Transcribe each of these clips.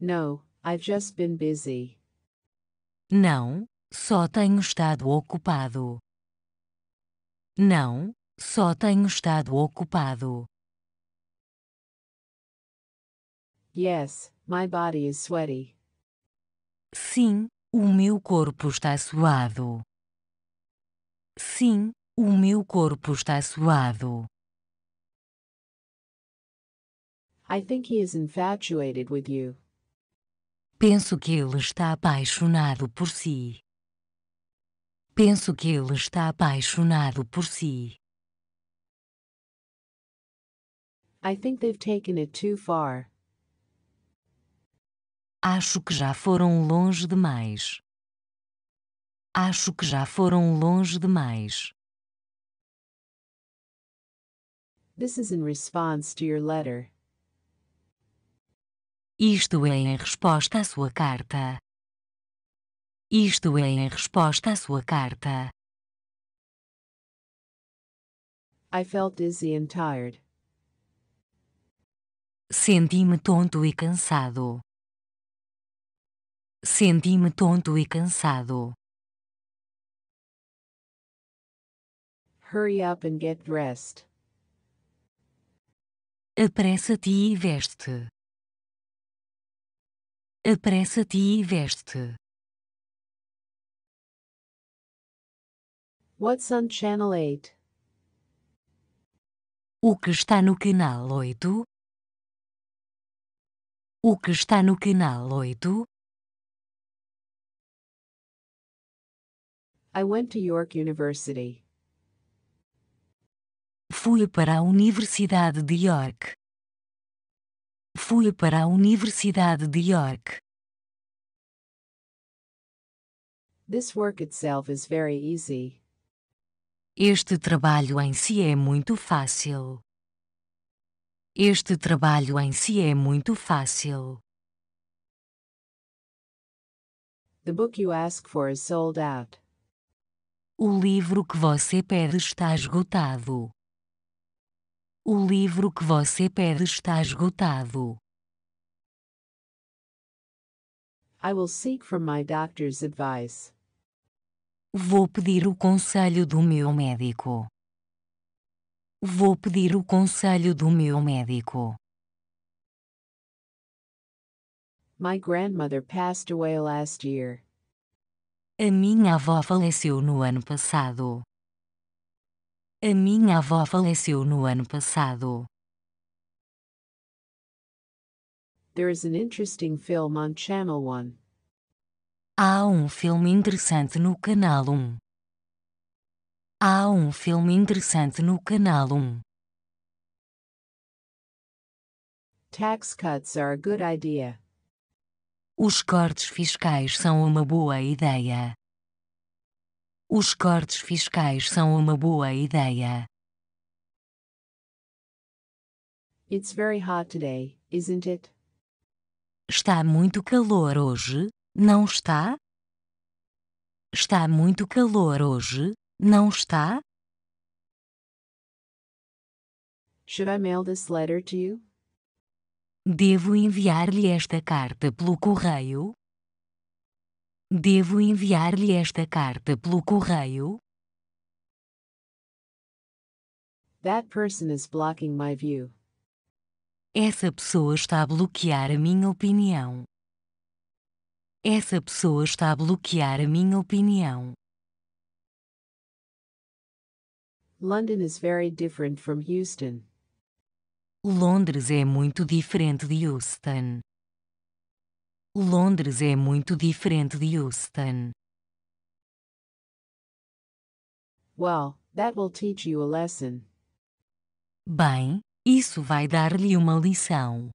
No, I've just been busy. Não, só tenho estado ocupado. Não, só tenho estado ocupado. Yes, my body is sweaty. Sim, o meu corpo está suado. Sim, o meu corpo está suado. I think he is infatuated with you. Penso que ele está apaixonado por si. Penso que ele está apaixonado por si. I think they've taken it too far. Acho que já foram longe demais. Acho que já foram longe demais. This is in response to your letter. Isto é em resposta à sua carta. Isto é em resposta à sua carta. I felt dizzy and tired. Senti-me tonto e cansado. Senti-me tonto e cansado. Hurry up and get dressed. Apressa-te e veste. Apressa-te e veste. What's on Channel 8? O que está no canal 8? O que está no canal 8? I went to York University. Fui para a Universidade de York. Fui para a Universidade de York. This work itself is very easy. Este trabalho em si é muito fácil. Este trabalho em si é muito fácil. The book you ask for is sold out. O livro que você pede está esgotado. O livro que você pede está esgotado. I will seek for my doctor's advice. Vou pedir o conselho do meu médico. Vou pedir o conselho do meu médico. My grandmother passed away last year. A minha avó faleceu no ano passado. A minha avó faleceu no ano passado. There is an interesting film on Channel 1. Há um filme interessante no canal 1. Há um filme interessante no canal 1. Tax cuts are a good idea. Os cortes fiscais são uma boa ideia. Os cortes fiscais são uma boa ideia. It's very hot today, isn't it? Está muito calor hoje, não está? Está muito calor hoje, não está? Should I mail this letter to you? Devo enviar-lhe esta carta pelo correio? Devo enviar-lhe esta carta pelo correio? That person is blocking my view. Essa pessoa está a bloquear a minha opinião. Essa pessoa está a bloquear a minha opinião. London is very different from Houston. Londres é muito diferente de Houston. Londres é muito diferente de Houston. Well, that will teach you a lesson. Bem, isso vai dar-lhe uma lição.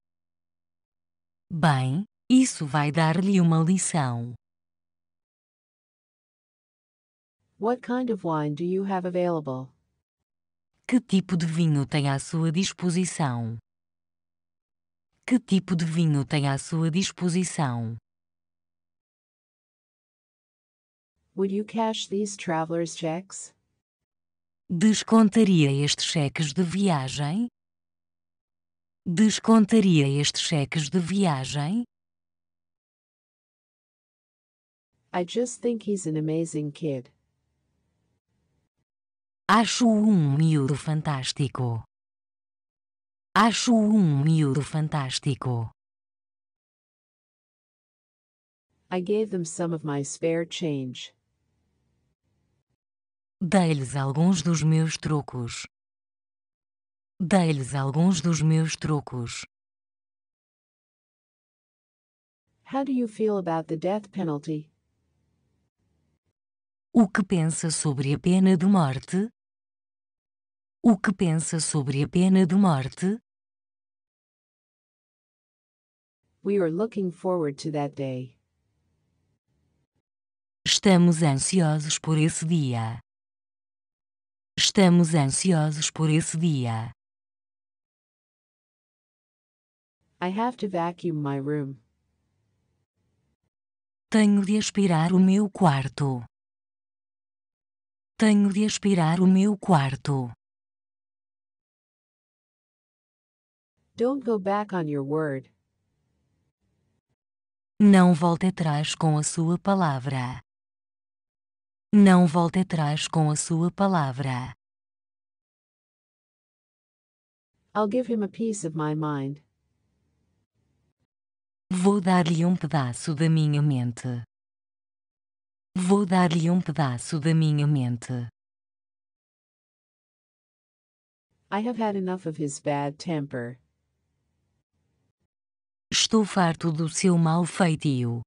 Bem, isso vai dar-lhe uma lição. What kind of wine do you have available? Que tipo de vinho tem à sua disposição? Que tipo de vinho tem à sua disposição? Would you cash these traveler's checks? Descontaria estes cheques de viagem? Descontaria estes cheques de viagem? I just think he's an amazing kid. Acho um miúdo fantástico. Acho um miúdo fantástico. I gave them some of my spare change. Dei-lhes alguns dos meus trocos. Dei-lhes alguns dos meus trocos. How do you feel about the death penalty? O que pensa sobre a pena de morte? O que pensa sobre a pena de morte? We are looking forward to that day. Estamos ansiosos por esse dia. Estamos ansiosos por esse dia. I have to vacuum my room. Tenho de aspirar o meu quarto. Tenho de aspirar o meu quarto. Don't go back on your word. Não volte atrás com a sua palavra. Não volte atrás com a sua palavra. I'll give him a piece of my mind. Vou dar-lhe um pedaço da minha mente. Vou dar-lhe um pedaço da minha mente. I have had enough of his bad temper. Estou farto do seu mau feitio.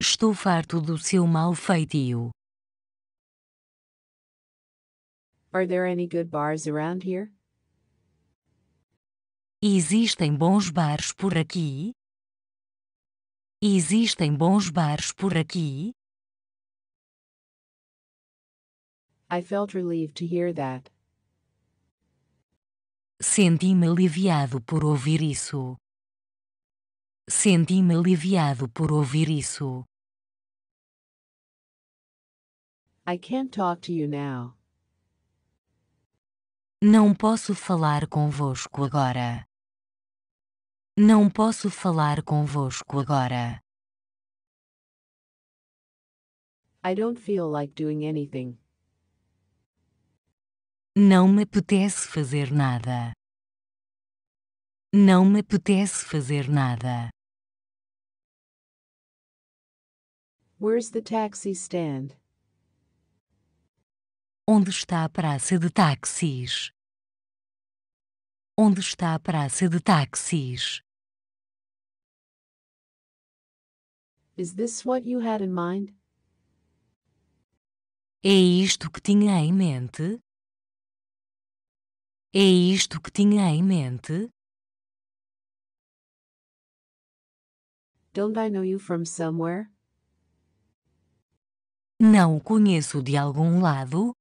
Estou farto do seu mau feitio. Are there any good bars around here? Existem bons bares por aqui? Existem bons bares por aqui? I felt relieved to hear that. Senti-me aliviado por ouvir isso. Senti-me aliviado por ouvir isso. I can't talk to you now. Não posso falar convosco agora. Não posso falar convosco agora. I don't feel like doing anything. Não me apetece fazer nada. Não me apetece fazer nada. Where's the taxi stand? Onde está a praça de táxis? Onde está a praça de táxis? Is this what you had in mind? É isto que tinha em mente? É isto que tinha em mente? Don't I know you from somewhere? Não o conheço de algum lado?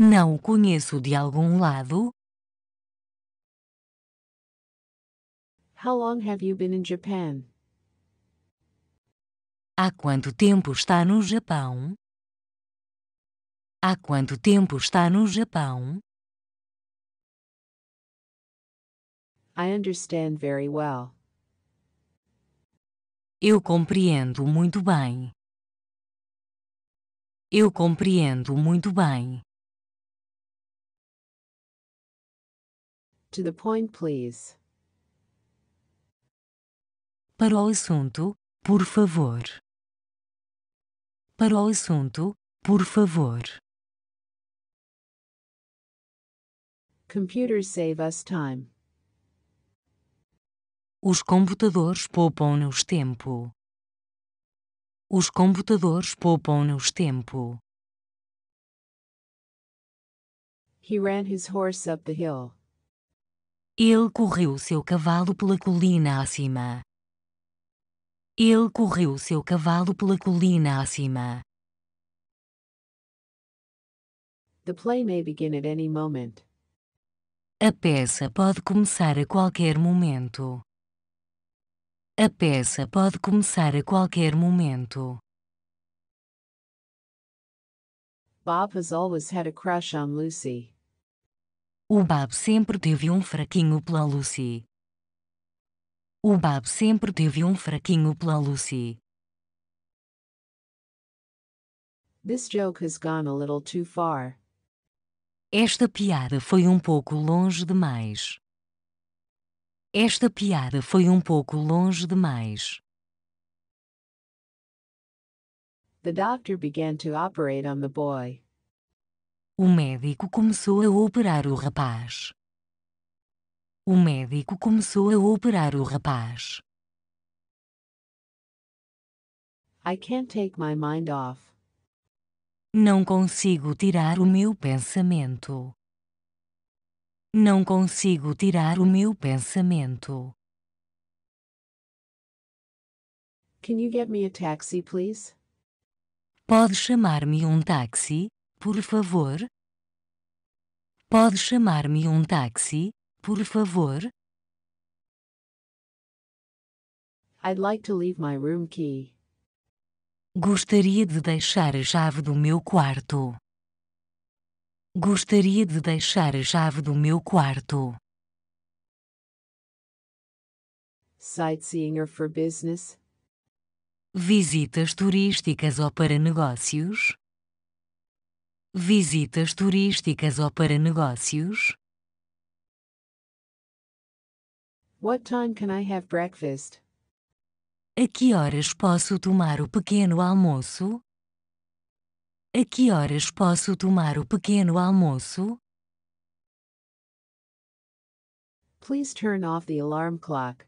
Não o conheço de algum lado? How long have you been in Japan? Há quanto tempo está no Japão? Há quanto tempo está no Japão? I understand very well. Eu compreendo muito bem. Eu compreendo muito bem. To the point, please. Para o assunto, por favor. Para o assunto, por favor. Computers save us time. Os computadores poupam-nos tempo. Os computadores poupam-nos tempo. He ran his horse up the hill. Ele correu seu cavalo pela colina acima. Ele correu seu cavalo pela colina acima. The play may begin at any moment. A peça pode começar a qualquer momento. A peça pode começar a qualquer momento. Bob has always had a crush on Lucy. O Bob sempre teve um fraquinho pela Lucy. O Bab sempre teve um fraquinho pela Lucy. This joke has gone a little too far. Esta piada foi um pouco longe demais. Esta piada foi um pouco longe demais. The doctor began to operate on the boy. O médico começou a operar o rapaz. O médico começou a operar o rapaz. I can't take my mind off. Não consigo tirar o meu pensamento. Não consigo tirar o meu pensamento. Can you get me a taxi, please? Pode chamar-me um táxi, por favor? Pode chamar-me um táxi, por favor. I'd like to leave my room key. Gostaria de deixar a chave do meu quarto. Gostaria de deixar a chave do meu quarto. Sightseeing for business? Visitas turísticas ou para negócios? Visitas turísticas ou para negócios? What time can I have breakfast? A que horas posso tomar o pequeno almoço? A que horas posso tomar o pequeno almoço? Please turn off the alarm clock.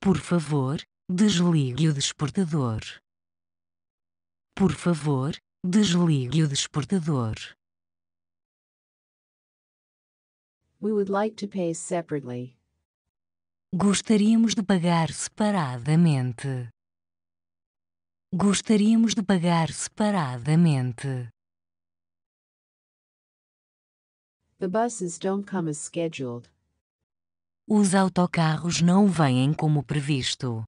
Por favor, desligue o despertador. Por favor, desligue o despertador. We would like to pay separately. Gostaríamos de pagar separadamente. Gostaríamos de pagar separadamente. The buses don't come as scheduled. Os autocarros não vêm como previsto.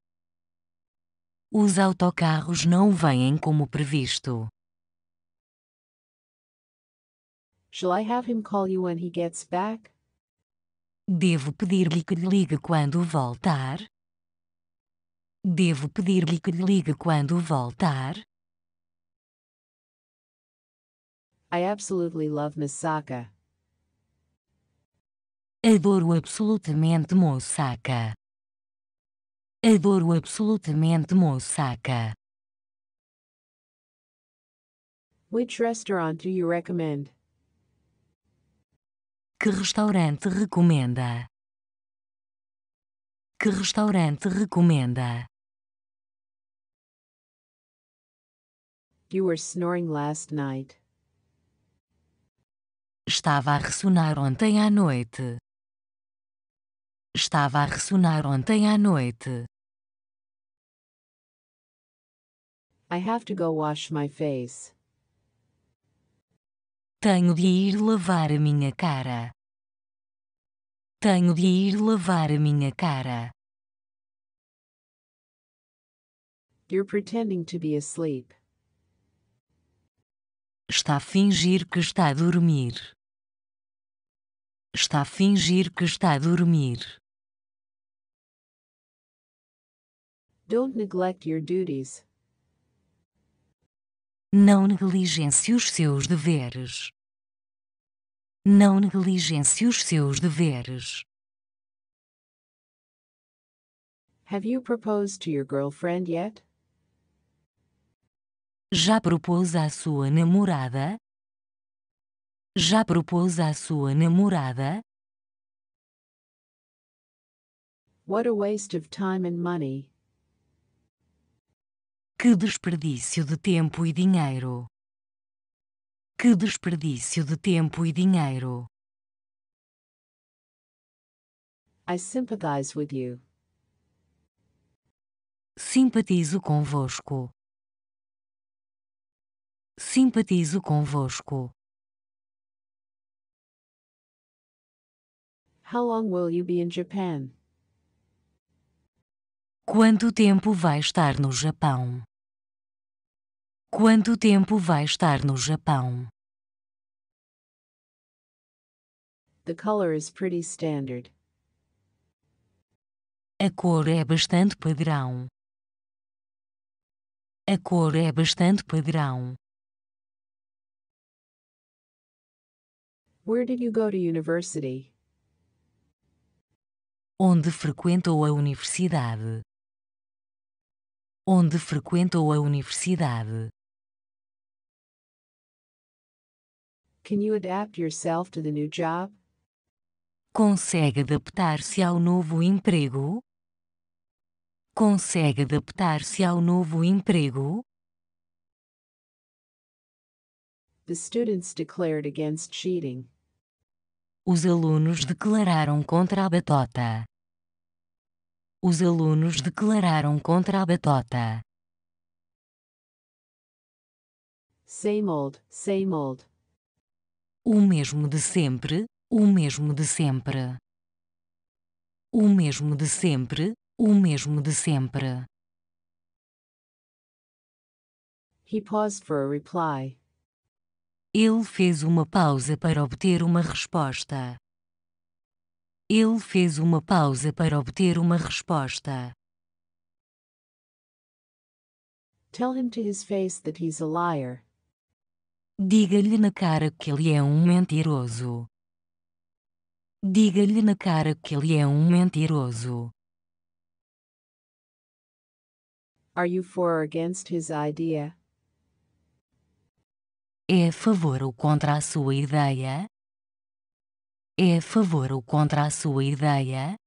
Os autocarros não vêm como previsto. Shall I have him call you when he gets back? Devo pedir-lhe que lhe ligue quando voltar? Devo pedir-lhe que lhe ligue quando voltar? I absolutely love Miss Saka. Adoro absolutamente Moussaka. Adoro absolutamente Moussaka. Which restaurant do you recommend? Que restaurante recomenda? Que restaurante recomenda? You were snoring last night. Estava a ressonar ontem à noite. Estava a ressonar ontem à noite. I have to go wash my face. Tenho de ir lavar a minha cara. Tenho de ir lavar a minha cara. You're pretending to be asleep. Está a fingir que está a dormir. Está a fingir que está a dormir. Don't neglect your duties. Não negligencie os seus deveres não negligencie os seus deveres. Have you proposed to your girlfriend yet? Já propôs à sua namorada? Já propôs à sua namorada? What a waste of time and money. Que desperdício de tempo e dinheiro. Que desperdício de tempo e dinheiro. I sympathize with you. Simpatizo convosco. Simpatizo convosco. How long will you be in Japan? Quanto tempo vai estar no Japão? Quanto tempo vai estar no Japão? The color is pretty standard. A cor é bastante padrão. A cor é bastante padrão. Where did you go to university? Onde frequentou a universidade? Onde frequentou a universidade? Can you adapt yourself to the new job? Consegue adaptar-se ao novo emprego? Consegue adaptar-se ao novo emprego? The students declared against cheating. Os alunos declararam contra a batota. Os alunos declararam contra a batota. Same old, same old. O mesmo de sempre, o mesmo de sempre. O mesmo de sempre, o mesmo de sempre. He paused for a reply. Ele fez uma pausa para obter uma resposta. Ele fez uma pausa para obter uma resposta. Tell him to his face that he's a liar. Diga-lhe na cara que ele é um mentiroso. Diga-lhe na cara que ele é um mentiroso. Are you for or against his idea? É a favor ou contra a sua ideia? É a favor ou contra a sua ideia?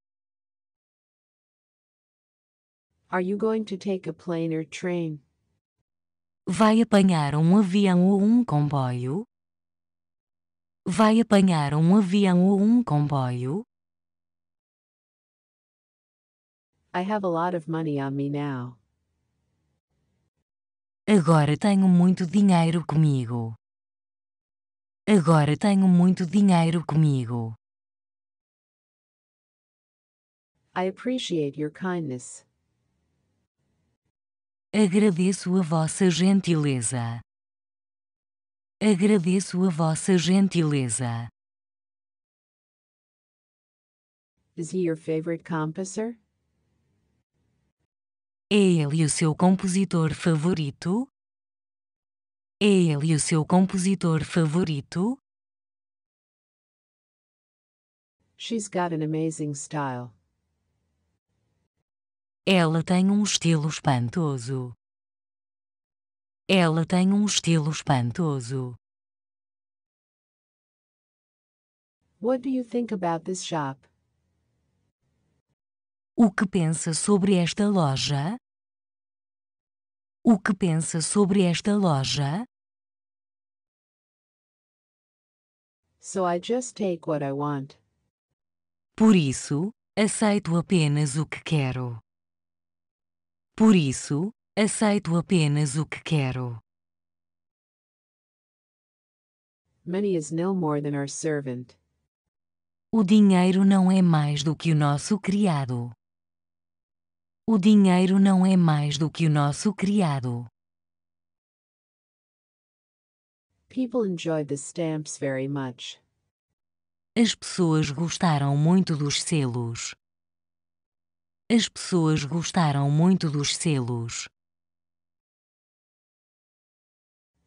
Are you going to take a plane or train? Vai apanhar um avião ou um comboio? Vai apanhar um avião ou um comboio? I have a lot of money on me now. Agora tenho muito dinheiro comigo. Agora tenho muito dinheiro comigo. I appreciate your kindness. Agradeço a vossa gentileza. Agradeço a vossa gentileza. Is he your favorite composer? É ele o seu compositor favorito? É ele o seu compositor favorito? She's got an amazing style. Ela tem um estilo espantoso. Ela tem um estilo espantoso. What do you think about this shop? O que pensa sobre esta loja? O que pensa sobre esta loja? So I just take what I want. Por isso, aceito apenas o que quero. Por isso, aceito apenas o que quero. Money is no more than our servant. O dinheiro não é mais do que o nosso criado. O dinheiro não é mais do que o nosso criado. People enjoyed the stamps very much. As pessoas gostaram muito dos selos. As pessoas gostaram muito dos selos.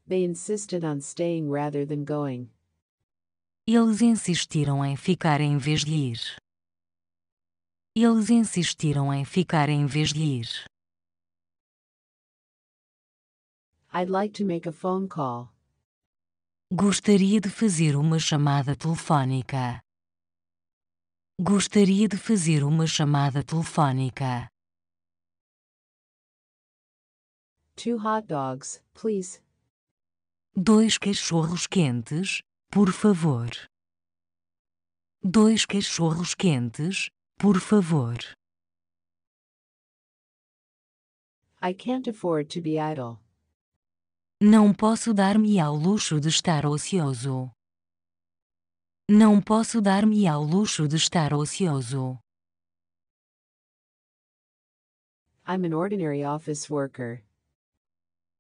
They insisted on staying rather than going. Eles insistiram em ficar em vez de ir. Eles insistiram em ficar em vez de ir. I'd like to make a phone call. Gostaria de fazer uma chamada telefónica. Gostaria de fazer uma chamada telefónica. Two hot dogs, please. Dois cachorros quentes, por favor. Dois cachorros quentes, por favor. I can't afford to be idle. Não posso dar-me ao luxo de estar ocioso. Não posso dar-me ao luxo de estar ocioso. I'm an ordinary office worker.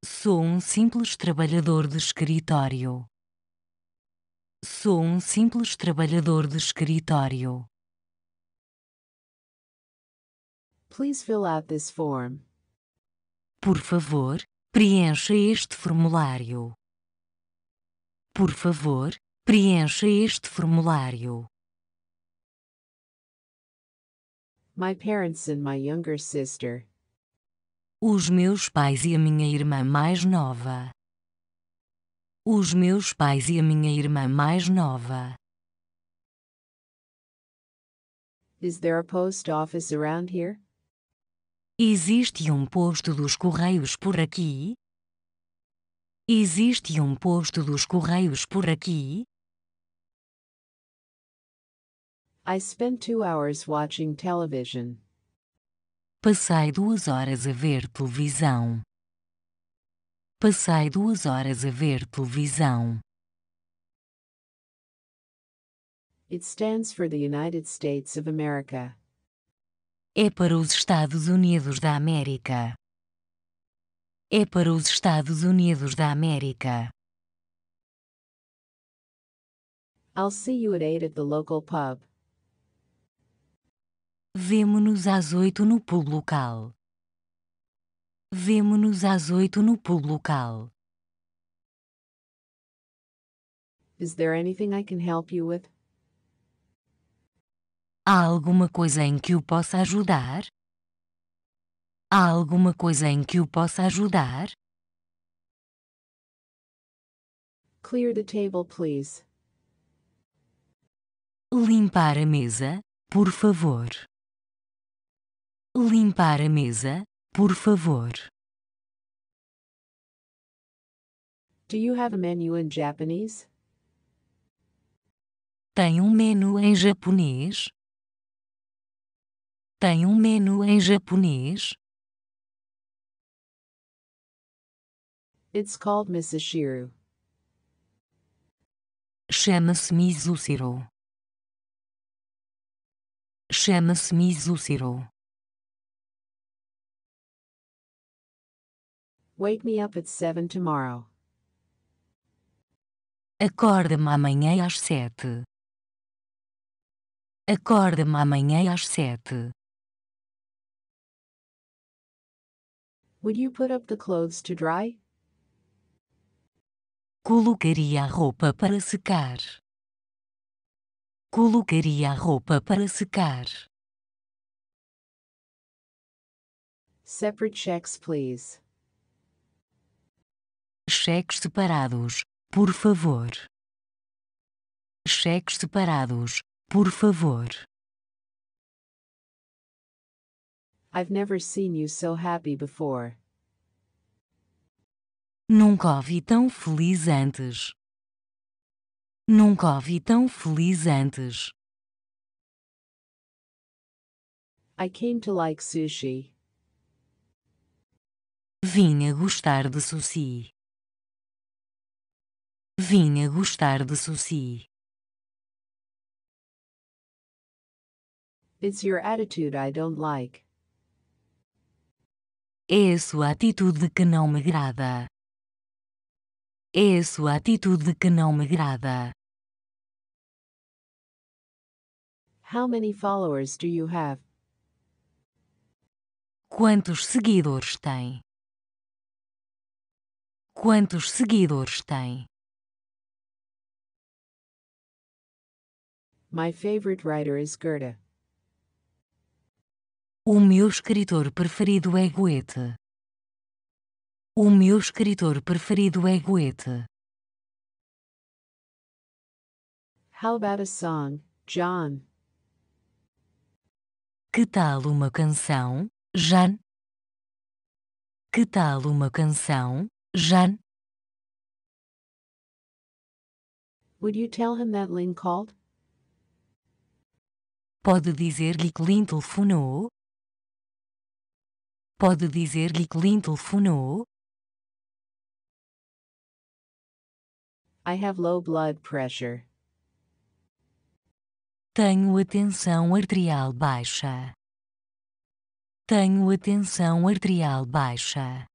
Sou um simples trabalhador de escritório. Sou um simples trabalhador de escritório. Please fill out this form. Por favor, preencha este formulário. Por favor, Preencha este formulário. My parents and my younger sister. Os meus pais e a minha irmã mais nova. Os meus pais e a minha irmã mais nova. Is there a post office around here? Existe um posto dos correios por aqui? Existe um posto dos correios por aqui? I spent two hours watching television. Passei duas horas a ver televisão. Passei duas horas a ver televisão. It stands for the United States of America. É para os Estados Unidos da América. É para os Estados Unidos da América. I'll see you at 8 at the local pub. Vemo-nos às oito no pub local. Vemo-nos às oito no pub local. Is there anything I can help you with? Há alguma coisa em que o possa ajudar? Há alguma coisa em que o possa ajudar? Clear the table, please. Limpar a mesa, por favor. Limpar a mesa, por favor. Do you have a menu in Japanese? Tem um menu em japonês? Tem um menu em japonês? It's called Misashiro. Chama-se Mizushiro. Chama-se Mizushiro. Wake me up at seven tomorrow. Acorda-me amanhã às sete. Acorda-me amanhã às sete. Would you put up the clothes to dry? Colocaria a roupa para secar. Colocaria a roupa para secar. Separate checks, please. Cheques separados, por favor. Cheques separados, por favor. I've never seen you so happy before. Nunca vi tão feliz antes. Nunca vi tão feliz antes. I came to like sushi. Vim a gostar de sushi. Vinha gostar de sushi. It's your attitude I don't like. É a sua atitude que não me agrada. É a sua atitude que não me agrada. How many followers do you have? Quantos seguidores tem? Quantos seguidores tem? My favorite writer is Goethe. O meu escritor preferido é Goethe. O meu escritor preferido é Goethe. How about a song, John? Que tal uma canção, Jan? Que tal uma canção, Jan? Would you tell him that Lynn called? Pode dizer-lhe que Lynn telefonou? Pode dizer-lhe que Lynn telefonou? I have low blood pressure. Tenho a tensão arterial baixa. Tenho a tensão arterial baixa.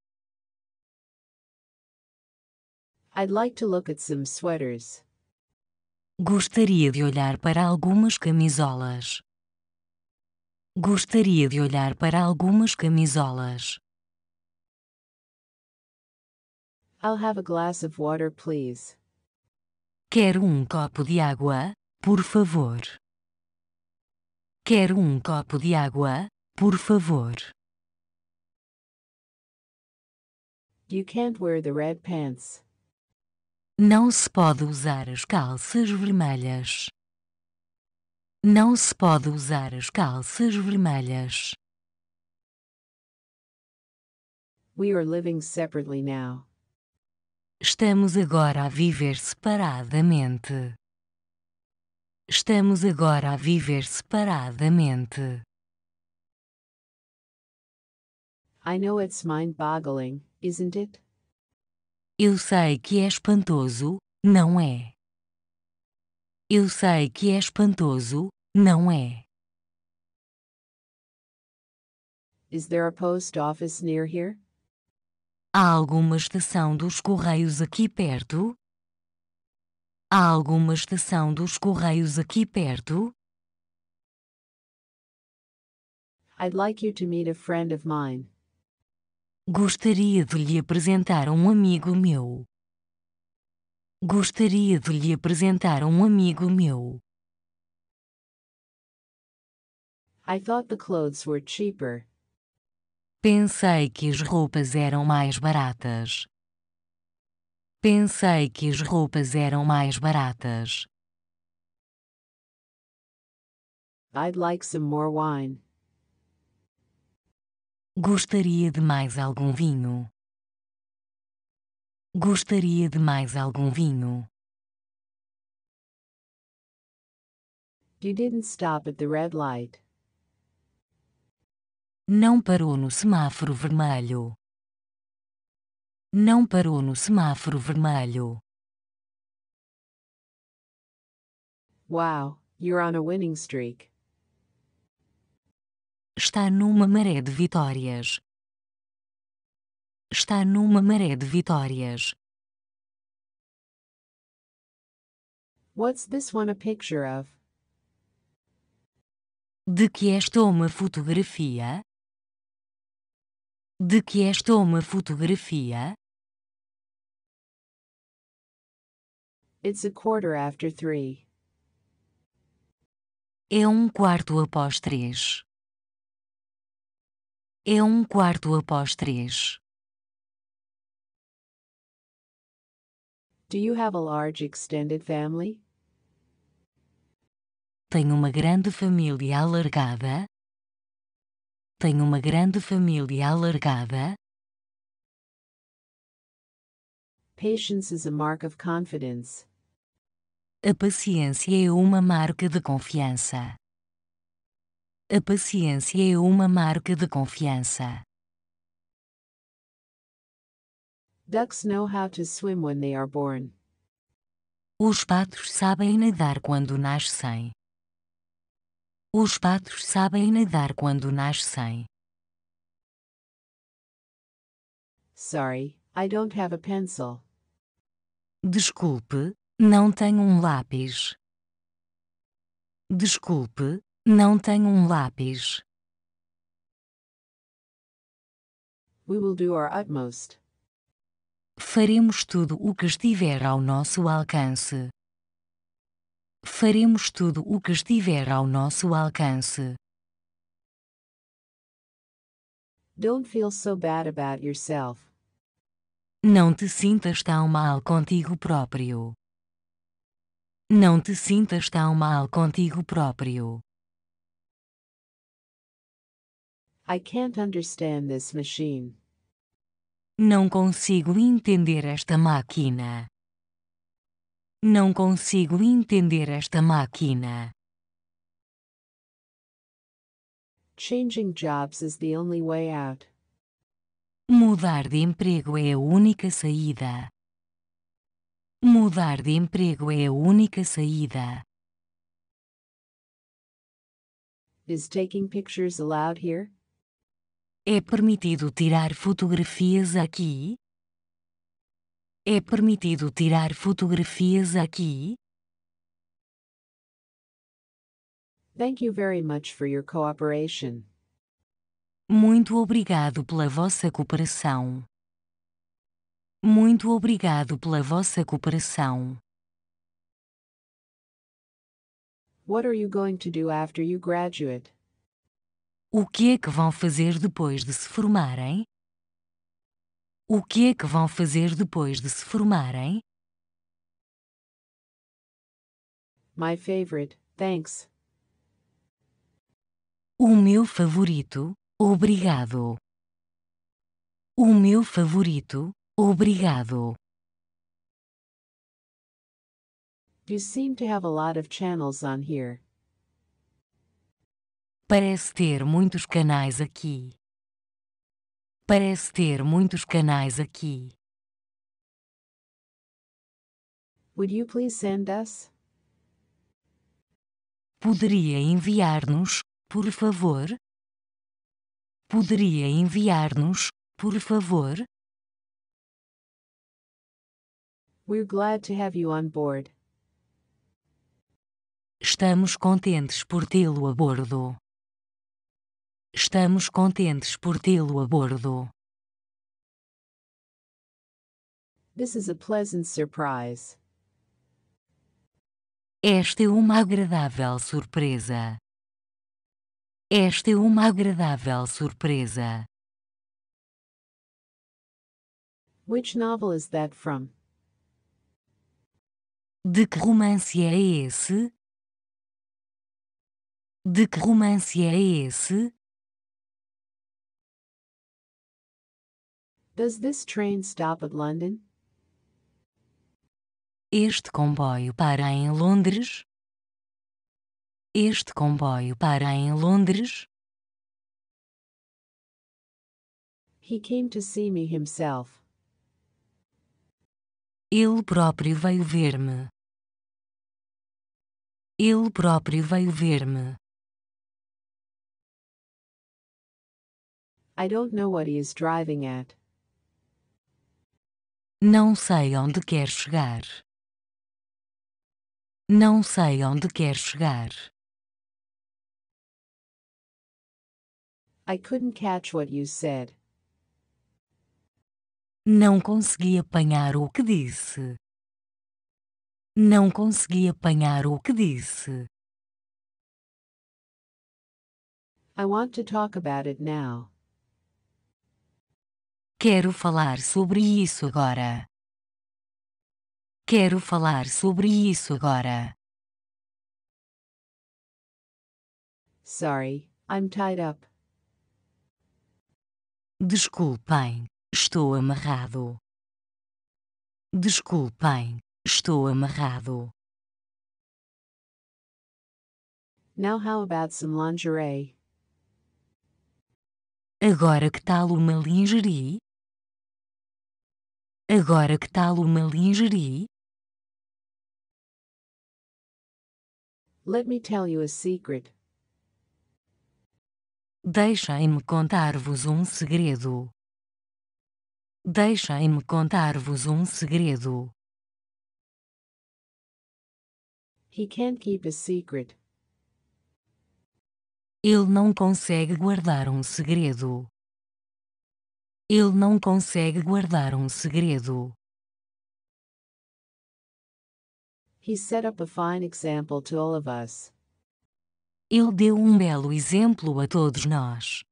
I'd like to look at some sweaters. Gostaria de olhar para algumas camisolas. Gostaria de olhar para algumas camisolas. I'll have a glass of water, please. Quero um copo de água, por favor. Quero um copo de água, por favor. You can't wear the red pants. Não se pode usar as calças vermelhas. Não se pode usar as calças vermelhas. We are living separately now. Estamos agora a viver separadamente. Estamos agora a viver separadamente. I know it's mind-boggling, isn't it? Eu sei que é espantoso, não é? Eu sei que é espantoso, não é? Is there a post office near here? Há alguma estação dos correios aqui perto? Há alguma estação dos correios aqui perto? I'd like you to meet a friend of mine. Gostaria de lhe apresentar um amigo meu. Gostaria de lhe apresentar um amigo meu. I thought the clothes were cheaper. Pensei que as roupas eram mais baratas. Pensei que as roupas eram mais baratas. I'd like some more wine. Gostaria de mais algum vinho? Gostaria de mais algum vinho? You didn't stop at the red light. Não parou no semáforo vermelho. Não parou no semáforo vermelho. Wow, you're on a winning streak. Está numa maré de vitórias. Está numa maré de vitórias. What's this one a picture of? De que esta uma fotografia? De que esta uma fotografia? It's a quarter after three. É um quarto após três. É um quarto após três. Do you have a large extended family? Tenho uma grande família alargada. Tenho uma grande família alargada. Patience is a mark of confidence. A paciência é uma marca de confiança. A paciência é uma marca de confiança. Ducks know how to swim when they are born. Os patos sabem nadar quando nascem. Os patos sabem nadar quando nascem. Sorry, I don't have a pencil. Desculpe, não tenho um lápis. Desculpe, não tenho um lápis. We will do our utmost. Faremos tudo o que estiver ao nosso alcance. Faremos tudo o que estiver ao nosso alcance. Don't feel so bad about yourself. Não te sintas tão mal contigo próprio. Não te sintas tão mal contigo próprio. I can't understand this machine. Não consigo entender esta máquina. Não consigo entender esta máquina. Changing jobs is the only way out. Mudar de emprego é a única saída. Mudar de emprego é a única saída. Is taking pictures allowed here? É permitido tirar fotografias aqui? É permitido tirar fotografias aqui? Thank you very much for your cooperation. Muito obrigado pela vossa cooperação. Muito obrigado pela vossa cooperação. What are you going to do after you graduate? O que é que vão fazer depois de se formarem? O que é que vão fazer depois de se formarem? My favorite, thanks. O meu favorito, obrigado. O meu favorito, obrigado. You seem to have a lot of channels on here. Parece ter muitos canais aqui. Parece ter muitos canais aqui. Would you please send us? Poderia enviar-nos, por favor? Poderia enviar-nos, por favor? We're glad to have you on board. Estamos contentes por tê-lo a bordo. Estamos contentes por tê-lo a bordo. This is a pleasant surprise. Esta é uma agradável surpresa. Esta é uma agradável surpresa. Which novel is that from? De que romance é esse? De que romance é esse? Does this train stop at London? Este comboio para em Londres? Este comboio para em Londres? He came to see me himself. Ele próprio veio ver-me. Ele próprio veio ver-me. I don't know what he is driving at. Não sei onde quer chegar. Não sei onde quer chegar. I couldn't catch what you said. Não consegui apanhar o que disse. Não consegui apanhar o que disse. I want to talk about it now. Quero falar sobre isso agora. Quero falar sobre isso agora. Sorry, I'm tied up. Desculpem, estou amarrado. Desculpem, estou amarrado. Now how about some lingerie? Agora que tal uma lingerie? Agora que tal uma lingerie? Let me tell you a secret. Deixem-me contar-vos um segredo. Deixem-me contar-vos um segredo. He can't keep a secret. Ele não consegue guardar um segredo. Ele não consegue guardar um segredo. He set up a fine example to all of us. Ele deu um belo exemplo a todos nós.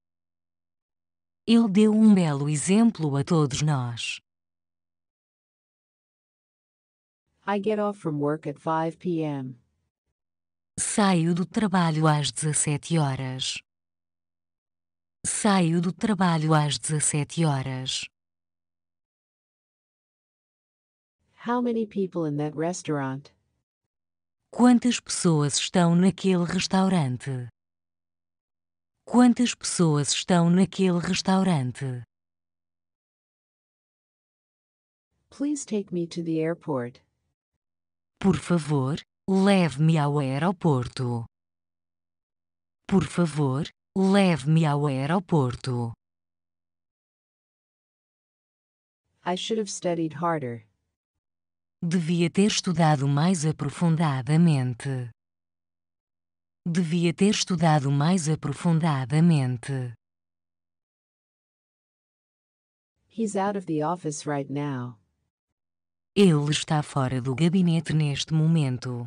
Ele deu um belo exemplo a todos nós. I get off from work at 5 p.m. Saio do trabalho às 17 horas. Saio do trabalho às 17 horas. How many people in that restaurant? Quantas pessoas estão naquele restaurante? Quantas pessoas estão naquele restaurante? Please take me to the airport. Por favor, leve-me ao aeroporto. Por favor, Leve-me ao aeroporto. I should have studied harder. Devia ter estudado mais aprofundadamente. Devia ter estudado mais aprofundadamente. He's out of the office right now. Ele está fora do gabinete neste momento.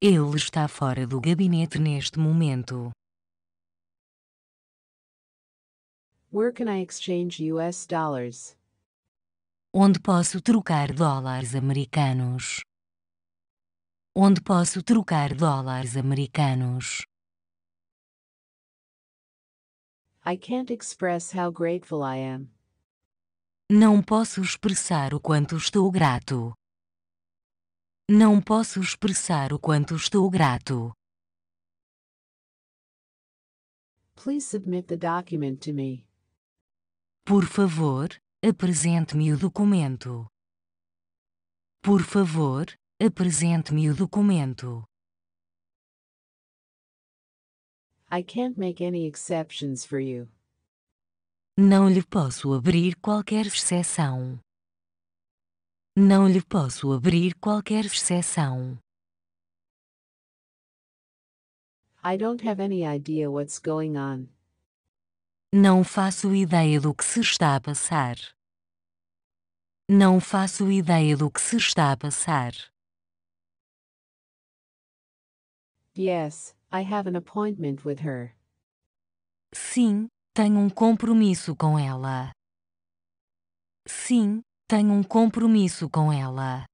Ele está fora do gabinete neste momento. Where can I exchange US dollars? Onde posso trocar dólares americanos? Onde posso trocar dólares americanos? I can't express how grateful I am. Não posso expressar o quanto estou grato. Não posso expressar o quanto estou grato. Please submit the document to me. Por favor, apresente-me o documento. Por favor, apresente-me o documento. I can't make any exceptions for you. Não lhe posso abrir qualquer exceção. Não lhe posso abrir qualquer exceção. I don't have any idea what's going on. Não faço ideia do que se está a passar. Não faço ideia do que se está a passar. Yes, I have an appointment with her. Sim, tenho um compromisso com ela. Sim, tenho um compromisso com ela.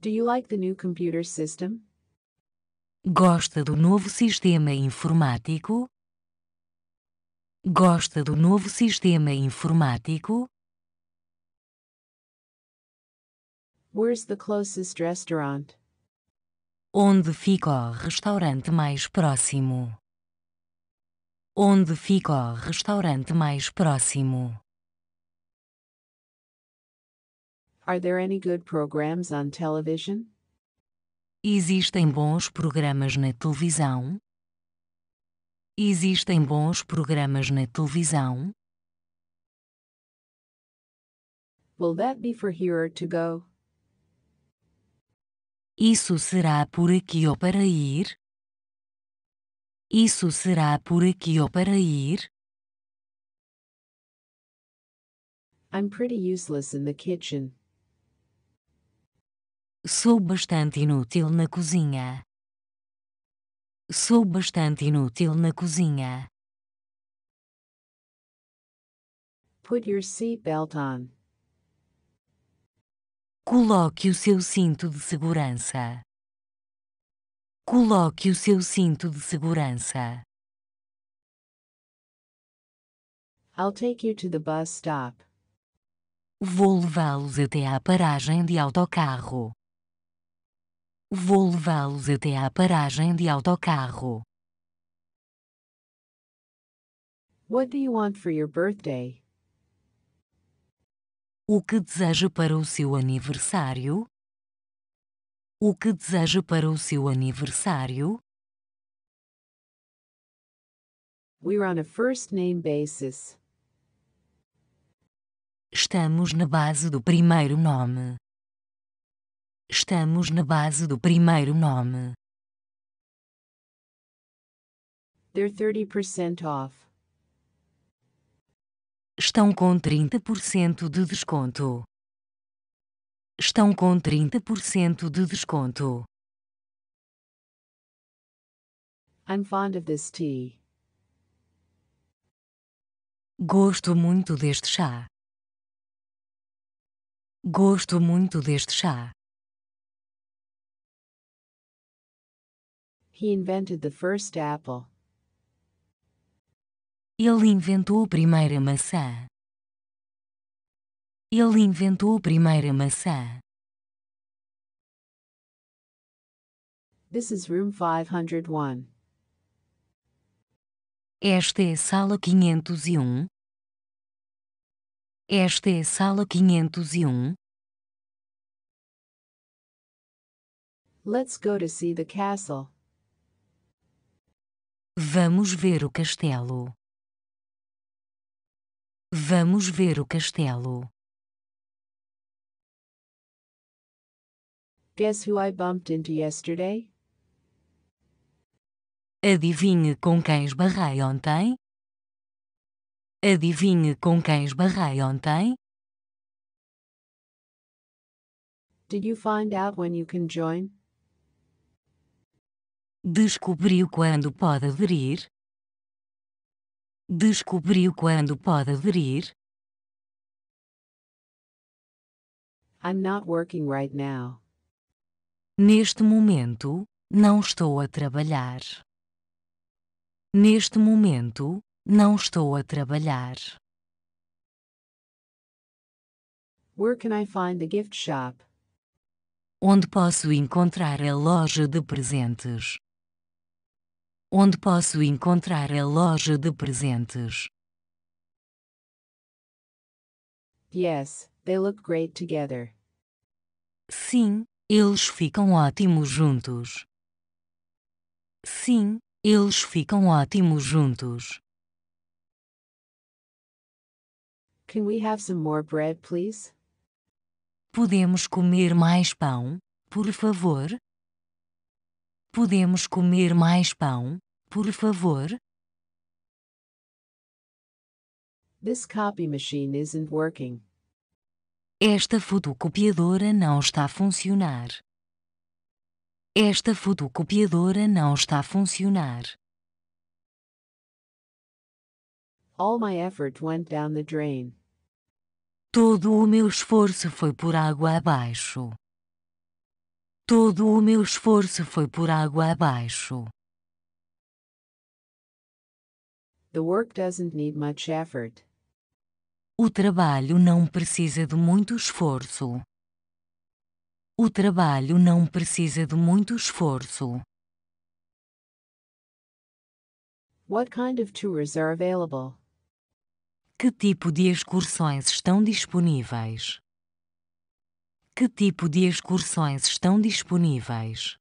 Do you like the new computer system? Gosta do novo sistema informático? Gosta do novo sistema informático? Where's the closest restaurant? Onde fica o restaurante mais próximo? Onde fica o restaurante mais próximo? Are there any good programs on television? Existem bons programas na televisão? Existem bons programas na televisão? Will that be for here or to go? Isso será por aqui ou para ir? Isso será por aqui ou para ir? I'm pretty useless in the kitchen. Sou bastante inútil na cozinha. Sou bastante inútil na cozinha. Put your seatbelt on. Coloque o seu cinto de segurança. Coloque o seu cinto de segurança. I'll take you to the bus stop. Vou levá-los até à paragem de autocarro. Vou levá-los até à paragem de autocarro. What do you want for your birthday? O que deseja para o seu aniversário? O que deseja para o seu aniversário? We're on a first name basis. Estamos na base do primeiro nome. Estamos na base do primeiro nome. They're 30% off. Estão com 30% de desconto. Estão com 30% de desconto. I'm fond of this tea. Gosto muito deste chá. Gosto muito deste chá. He invented the first apple. Ele inventou a primeira maçã. Ele inventou a primeira maçã. This is room 501. Esta é a sala 501. Um. Esta é a sala 501. Um. Let's go to see the castle. Vamos ver o castelo. Vamos ver o castelo. Guess who I bumped into yesterday? Adivinhe com quem esbarrei ontem? Adivinhe com quem esbarrei ontem? Did you find out when you can join? Descobriu quando pode aderir. Descobriu quando pode aderir. I'm not working right now. Neste momento, não estou a trabalhar. Neste momento, não estou a trabalhar. Where can I find the gift shop? Onde posso encontrar a loja de presentes? Onde posso encontrar a loja de presentes? Yes, they look great together. Sim, eles ficam ótimos juntos. Sim, eles ficam ótimos juntos. Can we have some more bread, please? Podemos comer mais pão, por favor? Podemos comer mais pão, por favor? This copy machine isn't working. Esta fotocopiadora não está a funcionar. Esta fotocopiadora não está a funcionar. All my effort went down the drain. Todo o meu esforço foi por água abaixo. Todo o meu esforço foi por água abaixo. The work doesn't need much effort. O trabalho não precisa de muito esforço. O trabalho não precisa de muito esforço. What kind of tours are available? Que tipo de excursões estão disponíveis? Que tipo de excursões estão disponíveis?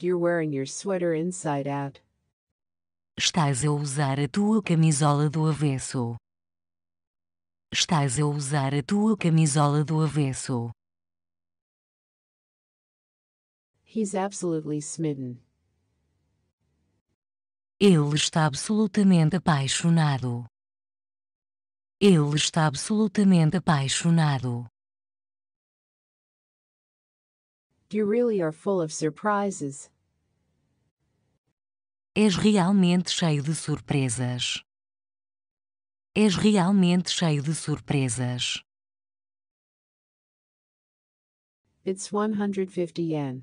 You're wearing your sweater inside out. Estás a usar a tua camisola do avesso. Estás a usar a tua camisola do avesso. He's absolutely smitten. Ele está absolutamente apaixonado. Ele está absolutamente apaixonado. You really are full of surprises. És realmente cheio de surpresas. És realmente cheio de surpresas. It's 150 yen.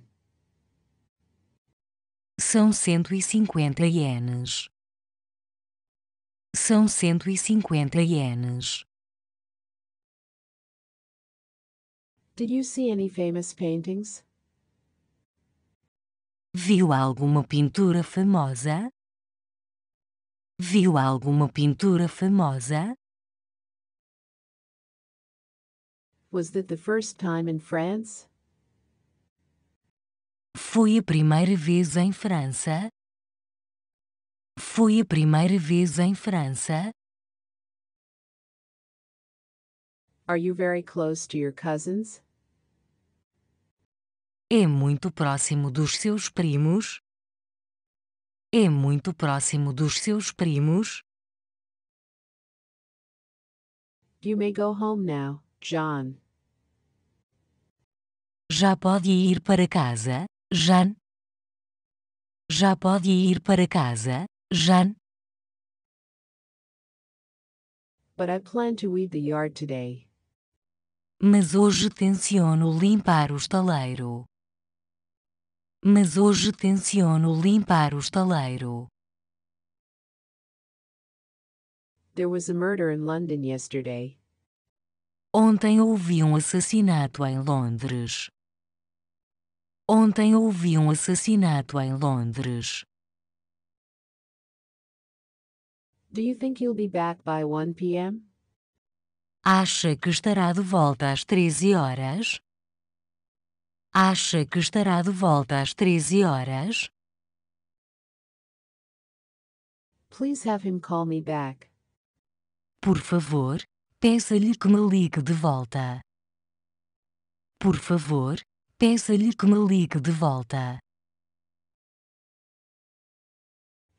São 150 ienes. São 150 ienes. Did you see any famous paintings? Viu alguma pintura famosa? Viu alguma pintura famosa? Was that the first time in France? Foi a primeira vez em França? Foi a primeira vez em França? Are you very close to your cousins? É muito próximo dos seus primos? É muito próximo dos seus primos? You may go home now, John. Já pode ir para casa, Jean? Já pode ir para casa, Jeanne. But I plan to weed the yard today. Mas hoje tenciono limpar o estaleiro. Mas hoje tenciono limpar o estaleiro. There was a murder in London yesterday. Ontem houve um assassinato em Londres. Ontem houve um assassinato em Londres. Do you think you'll be back by 1 p.m.? Acha que estará de volta às 13 horas? Acha que estará de volta às 13 horas? Please have him call me back. Por favor, peça-lhe que me ligue de volta. Por favor, peça-lhe que me ligue de volta.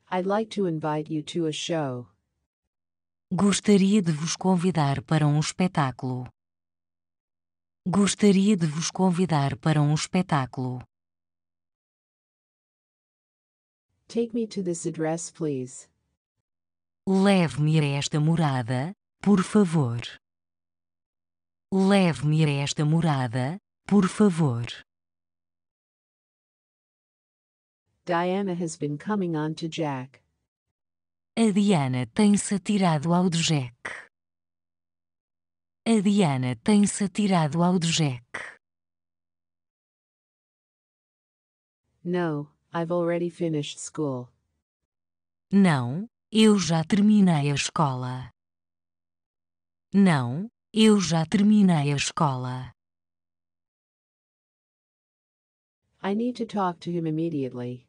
I'd like to invite you to a show. Gostaria de vos convidar para um espetáculo. Gostaria de vos convidar para um espetáculo. Take me to this address, please. Leve-me a esta morada, por favor. Leve-me a esta morada, por favor. Diana has been coming on to Jack. A Diana tem-se atirado ao de Jack. A Diana tem-se atirado ao de Jack. No, I've already finished school. Não, eu já terminei a escola. Não, eu já terminei a escola. I need to talk to him immediately.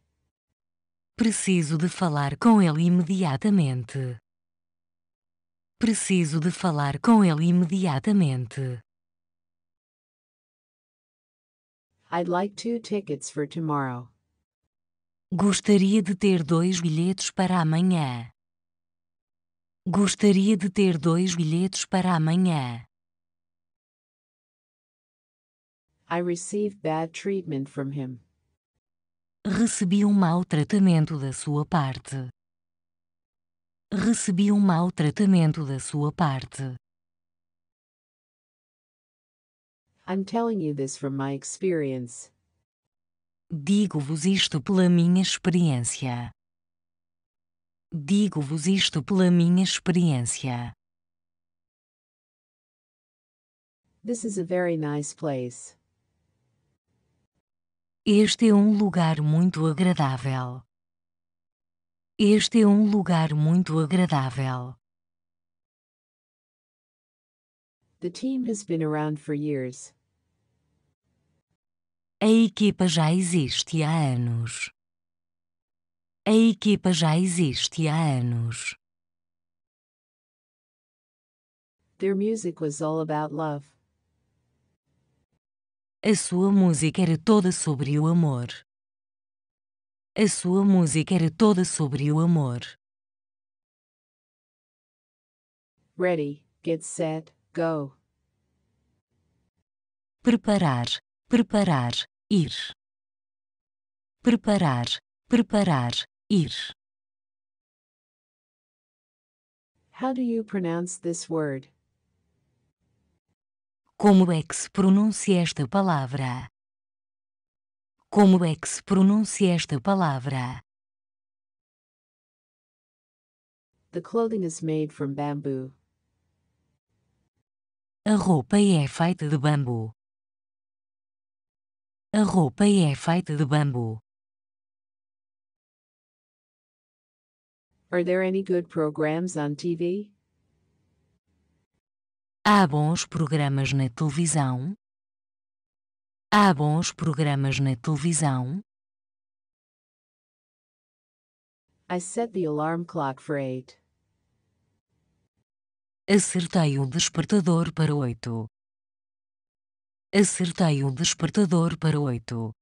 Preciso de falar com ele imediatamente. Preciso de falar com ele imediatamente. I'd like two tickets for tomorrow. Gostaria de ter dois bilhetes para amanhã. Gostaria de ter dois bilhetes para amanhã. I received bad treatment from him. Recebi um mau tratamento da sua parte. Recebi um mau tratamento da sua parte. I'm telling you this from my experience. Digo-vos isto pela minha experiência. Digo-vos isto pela minha experiência. This is a very nice place. Este é um lugar muito agradável. Este é um lugar muito agradável. The team has been around for years. A equipa já existe há anos. A equipa já existe há anos. Their music was all about love. A sua música era toda sobre o amor. A sua música era toda sobre o amor. Ready, get set, go. Preparar, preparar, ir. Preparar, preparar, ir. How do you pronounce this word? Como é que se pronuncia esta palavra? Como é que se pronuncia esta palavra? The clothing is made from bamboo. A roupa é feita de bambu. A roupa é feita de bambu. Are there any good programs on TV? Há bons programas na televisão? Há bons programas na televisão? I set the alarm clock for eight. Acertei o despertador para oito. Acertei o despertador para oito.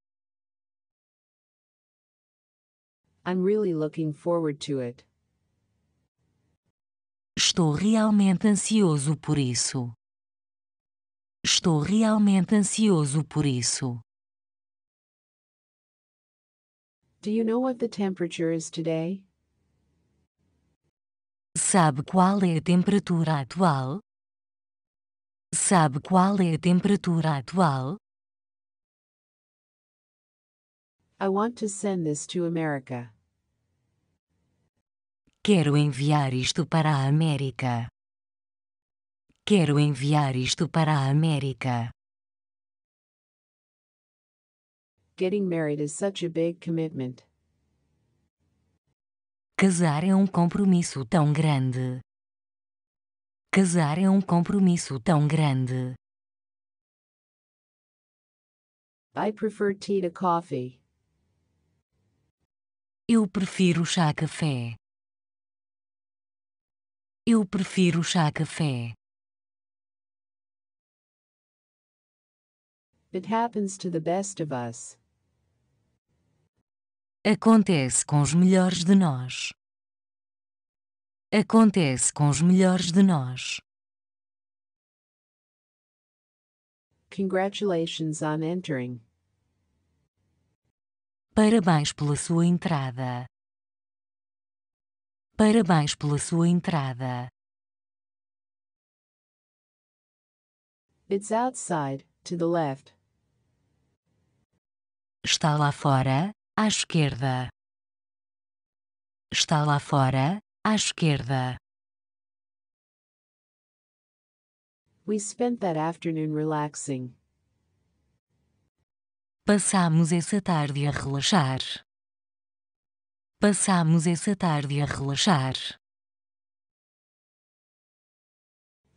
I'm really looking forward to it. Estou realmente ansioso por isso. Estou realmente ansioso por isso. Do you know what the temperature is today? Sabe qual é a temperatura atual? Sabe qual é a temperatura atual? I want to send this to America. Quero enviar isto para a América. Quero enviar isto para a América. Getting married is such a big commitment. Casar é um compromisso tão grande. Casar é um compromisso tão grande. I prefer tea to coffee. Eu prefiro chá a café. Eu prefiro chá café. It happens to the best of us. Acontece com os melhores de nós. Acontece com os melhores de nós. Congratulations on entering. Parabéns pela sua entrada. Parabéns pela sua entrada. It's outside, to the left. Está lá fora, à esquerda. Está lá fora, à esquerda. We spent that afternoon relaxing. Passámos essa tarde a relaxar. Passámos essa tarde a relaxar.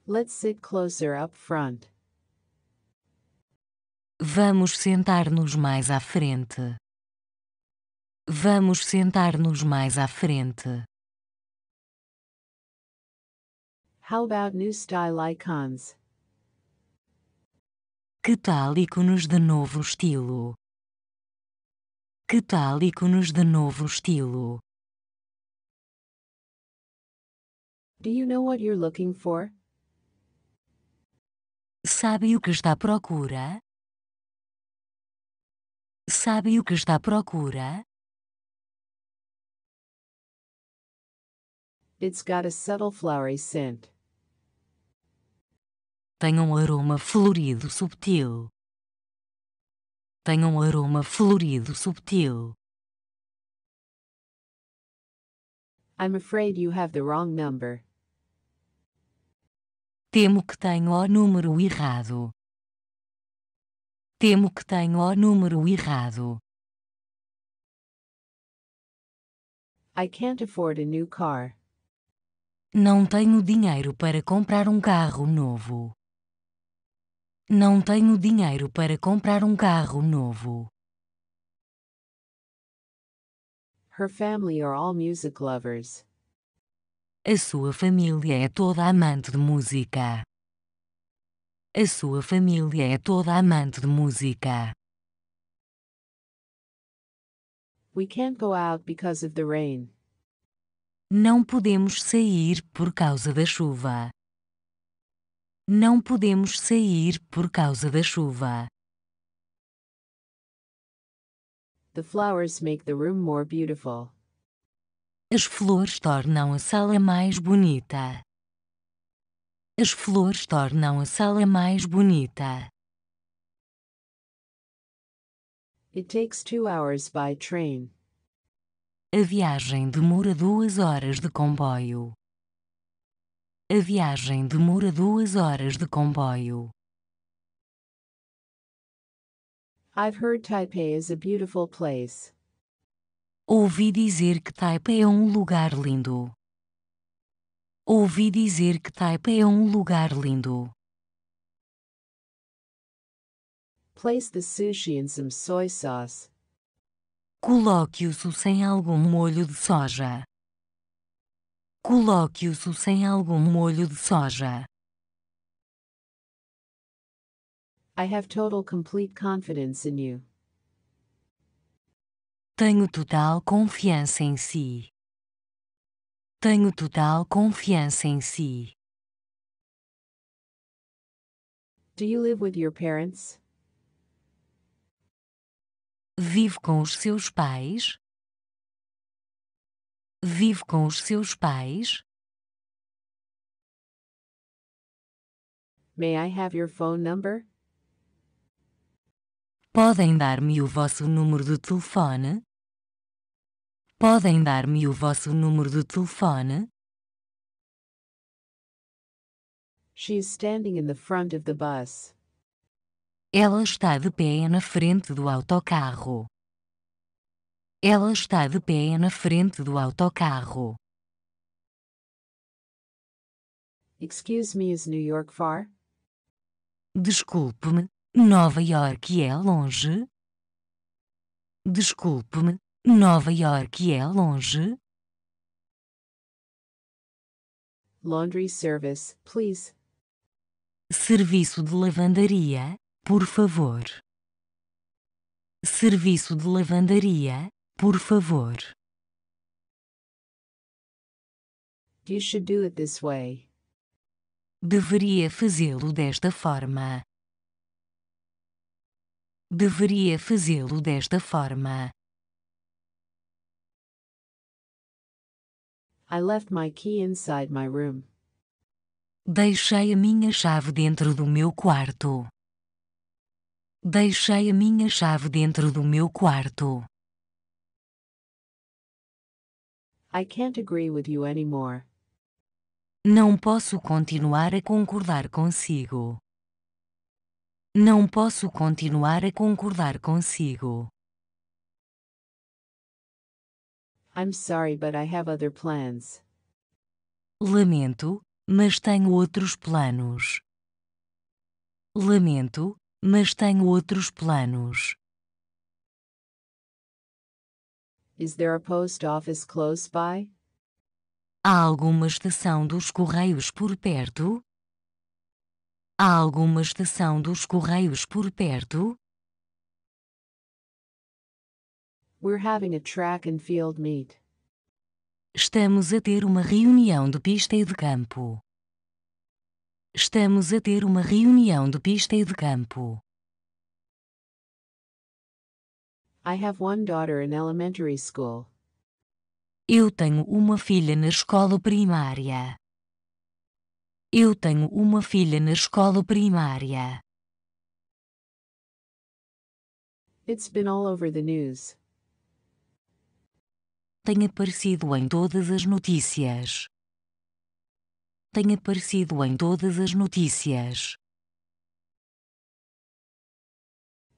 Let's sit closer up front. Vamos sentar-nos mais à frente. Vamos sentar-nos mais à frente. How about new style icons? Que tal ícones de novo estilo? Que tal ícones de novo estilo? Do you know what you're looking for? Sabe o que está à procura? Sabe o que está à procura? It's got a subtle flowery scent. Tem um aroma florido subtil tem um aroma florido subtil. I'm afraid you have the wrong number. Temo que tenho o número errado. Temo que tenho o número errado. I can't afford a new car. Não tenho dinheiro para comprar um carro novo. Não tenho dinheiro para comprar um carro novo. Her family are all music lovers. A sua família é toda amante de música. A sua família é toda amante de música. We can't go out because of the rain. Não podemos sair por causa da chuva. Não podemos sair por causa da chuva. The flowers make the room more beautiful. As flores tornam a sala mais bonita. As flores tornam a sala mais bonita. It takes two hours by train. A viagem demora duas horas de comboio. A viagem demora duas horas de comboio. I've heard Taipei is a beautiful place. Ouvi dizer que Taipei é um lugar lindo. Ouvi dizer que Taipei é um lugar lindo. Place the sushi in some soy sauce. Coloque o sushi em algum molho de soja. Coloque-os sem algum molho de soja. I have total complete confidence in you. Tenho total confiança em si. Tenho total confiança em si. Do you live with your parents? Vive com os seus pais? Vive com os seus pais? May I have your phone number? Podem dar-me o vosso número de telefone? Podem dar-me o vosso número de telefone? She's standing in the front of the bus. Ela está de pé na frente do autocarro. Ela está de pé na frente do autocarro. Excuse me, is New York far? Desculpe-me, Nova York é longe? Desculpe-me, Nova York é longe? Laundry service, please. Serviço de lavandaria, por favor. Serviço de lavandaria, por favor. You should do it this way. Deveria fazê-lo desta forma. Deveria fazê-lo desta forma. I left my key inside my room. Deixei a minha chave dentro do meu quarto. Deixei a minha chave dentro do meu quarto. I can't agree with you anymore. Não posso continuar a concordar consigo. Não posso continuar a concordar consigo. I'm sorry, but I have other plans. Lamento, mas tenho outros planos. Lamento, mas tenho outros planos. Is there a post office close by? Há alguma estação dos correios por perto? Há alguma estação dos correios por perto? We're having a track and field meet. Estamos a ter uma reunião de pista e de campo. Estamos a ter uma reunião de pista e de campo. I have one daughter in elementary school. Eu tenho uma filha na escola primária. Eu tenho uma filha na escola primária. It's been all over the news. Tem aparecido em todas as notícias. Tem aparecido em todas as notícias.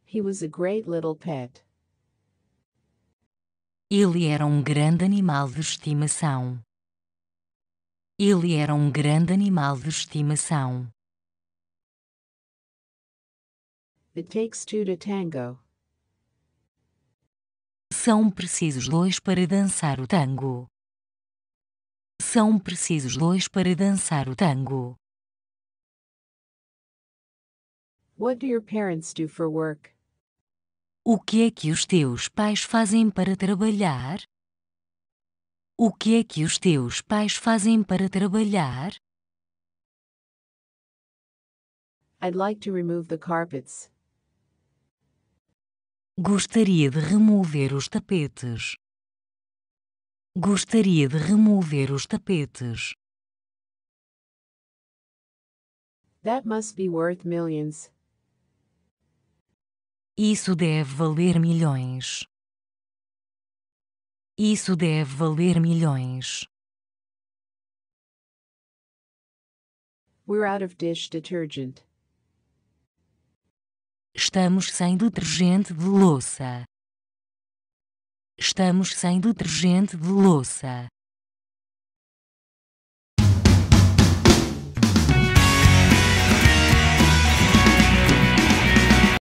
He was a great little pet. Ele era um grande animal de estimação. Ele era um grande animal de estimação. It takes two to tango. São precisos dois para dançar o tango. São precisos dois para dançar o tango. What do your parents do for work? O que é que os teus pais fazem para trabalhar? O que é que os teus pais fazem para trabalhar? I'd like to remove the carpets. Gostaria de remover os tapetes. Gostaria de remover os tapetes. That must be worth millions. Isso deve valer milhões. Isso deve valer milhões. We're out of dish detergent. Estamos sem detergente de louça. Estamos sem detergente de louça.